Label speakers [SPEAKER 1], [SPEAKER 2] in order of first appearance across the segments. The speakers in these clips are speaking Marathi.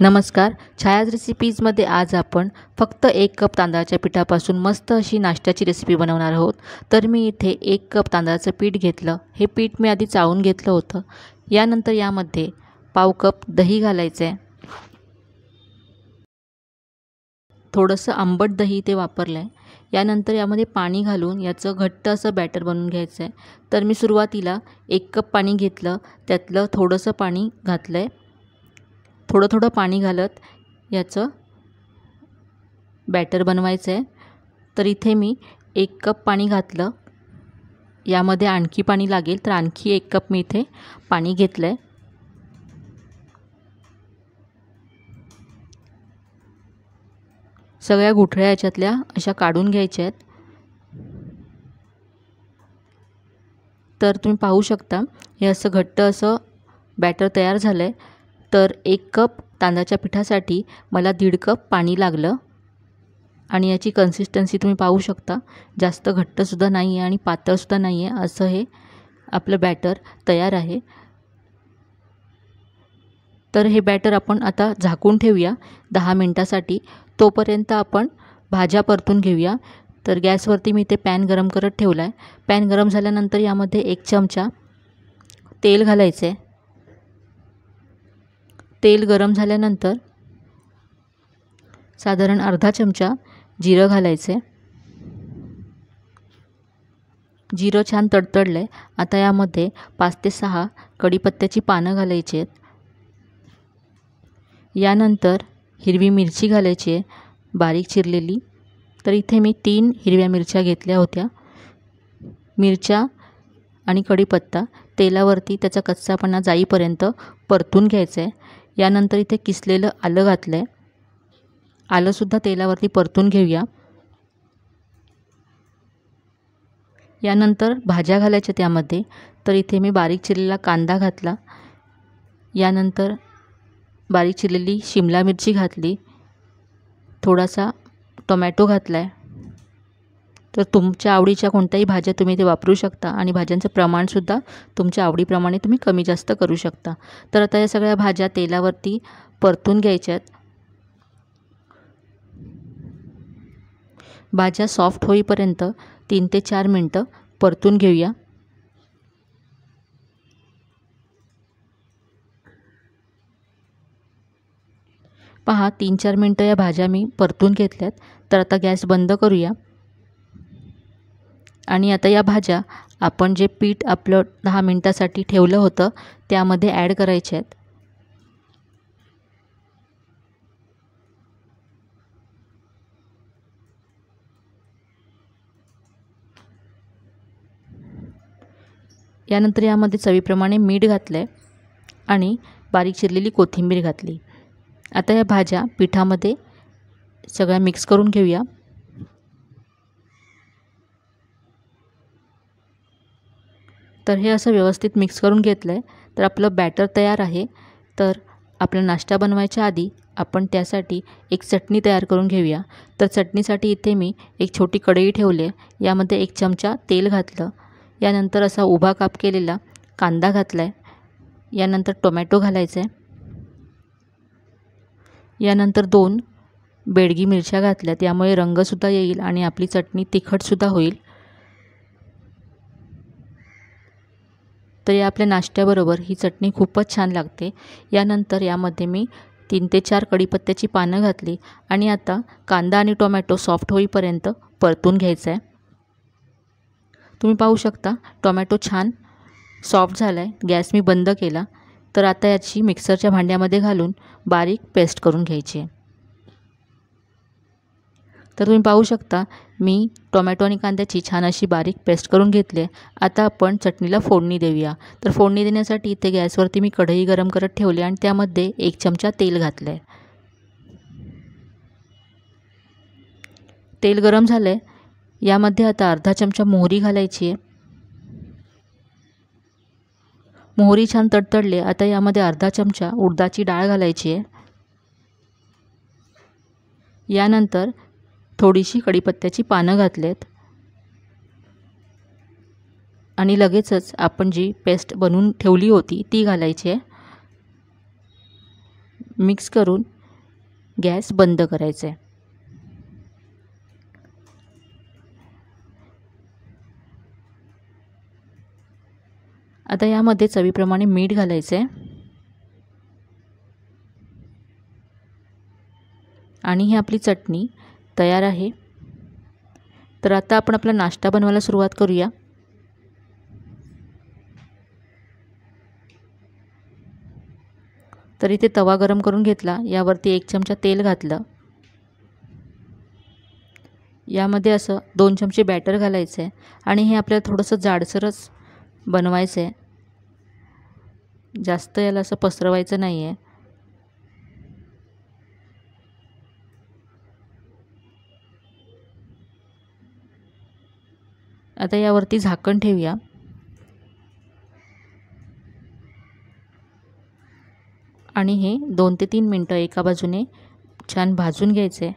[SPEAKER 1] नमस्कार छायाज रेसिपीजमध्ये आज आपण फक्त एक कप तांदळाच्या पिठापासून मस्त अशी नाश्त्याची रेसिपी बनवणार आहोत तर मी इथे एक कप तांदळाचं पीठ घेतलं हे पीठ मी आधी चाळून घेतलं होतं यानंतर यामध्ये पाव कप दही घालायचं आहे थोडंसं आंबट दही ते वापरलं आहे यानंतर यामध्ये पाणी घालून याचं घट्ट असं बॅटर बनवून घ्यायचं आहे तर मी सुरुवातीला एक कप पाणी घेतलं त्यातलं थोडंसं पाणी घातलं आहे थोडं थोडं पाणी घालत याचं बॅटर बनवायचं आहे तर इथे मी एक कप पाणी घातलं यामध्ये आणखी पाणी लागेल तर आणखी एक कप मी इथे पाणी घेतलं आहे सगळ्या गुठळ्या याच्यातल्या अशा काढून घ्यायच्या आहेत तर तुम्ही पाहू शकता हे असं घट्ट असं बॅटर तयार झालं आहे तर एक कप तांदळाच्या पिठासाठी मला दीड कप पाणी लागलं आणि याची कन्सिस्टन्सी तुम्ही पाहू शकता जास्त घट्टसुद्धा नाही आहे आणि पातळसुद्धा नाही आहे असं हे आपलं बॅटर तयार आहे तर हे बॅटर आपण आता झाकून ठेवूया दहा मिनटासाठी तोपर्यंत आपण भाज्या परतून घेऊया तर गॅसवरती मी ते पॅन गरम करत ठेवला आहे पॅन गरम झाल्यानंतर यामध्ये एक चमचा तेल घालायचं आहे तेल गरम झाल्यानंतर साधारण अर्धा चमचा जिरं घालायचे जिरं छान तडतडलं आहे आता यामध्ये पाच ते सहा कढीपत्त्याची पानं घालायची आहेत यानंतर हिरवी मिरची घालायची आहे बारीक चिरलेली तर इथे मी तीन हिरव्या मिरच्या घेतल्या होत्या मिरच्या आणि कढीपत्ता तेलावरती त्याचा कच्चापणा जाईपर्यंत परतून घ्यायचा आहे यानंतर इथे किसलेलं आलं घातलं आहे आलंसुद्धा तेलावरती परतून घेऊया यानंतर भाज्या घालायच्या त्यामध्ये तर इथे मी बारीक चिरलेला कांदा घातला यानंतर बारीक चिरलेली शिमला मिरची घातली थोडासा टोमॅटो घातला आहे तर तुमच्या आवडीच्या कोणत्याही भाज्या तुम्ही ते वापरू शकता आणि भाज्यांचं प्रमाणसुद्धा तुमच्या आवडीप्रमाणे तुम्ही कमी जास्त करू शकता तर आता या सगळ्या भाज्या तेलावरती परतून घ्यायच्यात भाज्या सॉफ्ट होईपर्यंत तीन ते चार मिनटं परतून घेऊया पहा तीन चार मिनटं या भाज्या मी परतून घेतल्यात तर आता गॅस बंद करूया आणि आता या भाज्या आपण जे पीठ आपलं दहा मिनटासाठी ठेवलं होतं त्यामध्ये ॲड करायचे आहेत यानंतर यामध्ये चवीप्रमाणे मीठ घातलं आहे आणि बारीक चिरलेली कोथिंबीर घातली आता या भाज्या पिठामध्ये सगळ्या मिक्स करून घेऊया तर हे असं व्यवस्थित मिक्स करून घेतलं आहे तर आपलं बॅटर तयार आहे तर आपला नाश्ता बनवायच्या आधी आपण त्यासाठी एक चटणी तयार करून घेऊया तर चटणीसाठी इथे मी एक छोटी कढई ठेवली आहे यामध्ये एक चमचा तेल घातलं यानंतर असा उभा काप केलेला कांदा घातला आहे यानंतर टोमॅटो घालायचं आहे यानंतर दोन बेडगी मिरच्या घातल्यात यामुळे रंगसुद्धा येईल आणि आपली चटणी तिखटसुद्धा होईल तर या आपल्या नाश्त्याबरोबर ही चटणी खूपच छान लागते यानंतर यामध्ये मी तीन ते चार कडीपत्त्याची पानं घातली आणि आता कांदा आणि टोमॅटो सॉफ्ट होईपर्यंत परतून घ्यायचं आहे तुम्ही पाहू शकता टोमॅटो छान सॉफ्ट झाला आहे गॅस मी बंद केला तर आता याची मिक्सरच्या भांड्यामध्ये घालून बारीक पेस्ट करून घ्यायची आहे तर तुम्ही पाहू शकता मी टोमॅटो आणि कांद्याची छान अशी बारीक पेस्ट करून घेतली आहे आता आपण चटणीला फोडणी देऊया तर फोडणी देण्यासाठी इथे गॅसवरती मी कढई गरम करत ठेवली आणि त्यामध्ये एक चमचा तेल घातलं आहे तेल गरम झालं आहे यामध्ये आता अर्धा चमचा मोहरी घालायची आहे मोहरी छान तडतडले आता यामध्ये अर्धा चमचा उडदाची डाळ घालायची आहे यानंतर थोडीशी कढीपत्त्याची पानं घातलेत आणि लगेचच आपण जी पेस्ट बनवून ठेवली होती ती घालायची आहे मिक्स करून गॅस बंद करायचा आहे आता यामध्ये चवीप्रमाणे मीठ घालायचं आहे आणि ही आपली चटणी तयार आहे तर आता आपण आपला नाश्ता बनवायला सुरुवात करूया तर इथे तवा गरम करून घेतला यावरती एक चमचा तेल घातलं यामध्ये असं दोन चमचे बॅटर घालायचं आहे आणि हे आपल्याला थोडंसं जाडसरच बनवायचं आहे जास्त याला असं पसरवायचं नाही आहे आता यावरती झाकण ठेवूया आणि हे दोन ते तीन मिनटं एका बाजूने छान भाजून घ्यायचे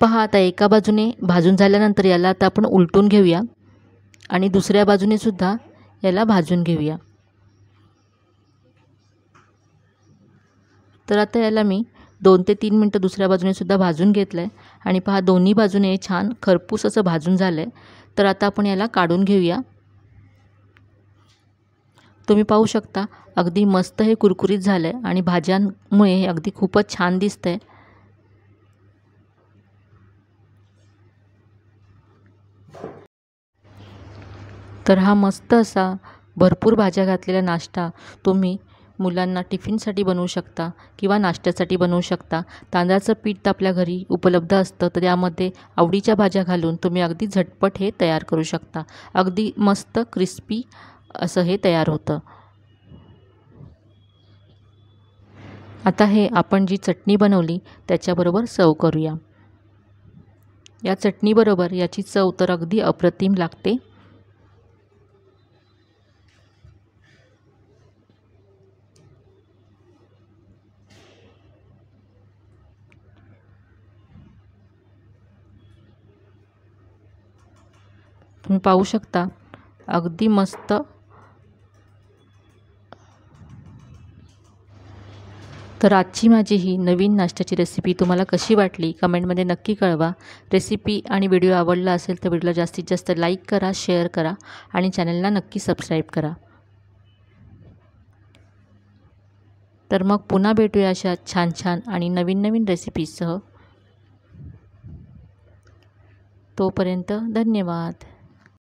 [SPEAKER 1] पहा आता एका बाजूने भाजून झाल्यानंतर याला आता आपण उलटून घेऊया आणि दुसऱ्या बाजूने सुद्धा याला भाजून घेऊया तर आता याला मी दोन ते तीन मिनटं दुसऱ्या बाजूने सुद्धा भाजून घेतलं आहे आणि पहा दोन्ही बाजूने छान खरपूस असं भाजून झालं आहे तर आता आपण याला काढून घेऊया तुम्ही पाहू शकता अगदी मस्त हे कुरकुरीत झालं आहे आणि भाज्यांमुळे हे अगदी खूपच छान दिसतं आहे तर हा मस्त असा भरपूर भाज्या घातलेला नाश्ता तुम्ही मुलांना टिफिनसाठी बनवू शकता किंवा नाश्त्यासाठी बनवू शकता तांदळाचं पीठ तर आपल्या घरी उपलब्ध असतं तर त्यामध्ये आवडीच्या भाज्या घालून तुम्ही अगदी झटपट हे तयार करू शकता अगदी मस्त क्रिस्पी असं हे तयार होतं आता हे आपण जी चटणी बनवली त्याच्याबरोबर सव करूया या चटणीबरोबर याची चव तर अगदी अप्रतिम लागते तुम्ही पाहू शकता अगदी मस्त तर आजची माझी ही नवीन नाश्त्याची रेसिपी तुम्हाला कशी वाटली कमेंटमध्ये नक्की कळवा रेसिपी आणि व्हिडिओ आवडला असेल तर व्हिडिओला जास्तीत जास्त लाईक करा शेअर करा आणि चॅनलला नक्की सबस्क्राईब करा तर मग पुन्हा भेटूया अशा छान छान आणि नवीन नवीन रेसिपीसह तोपर्यंत धन्यवाद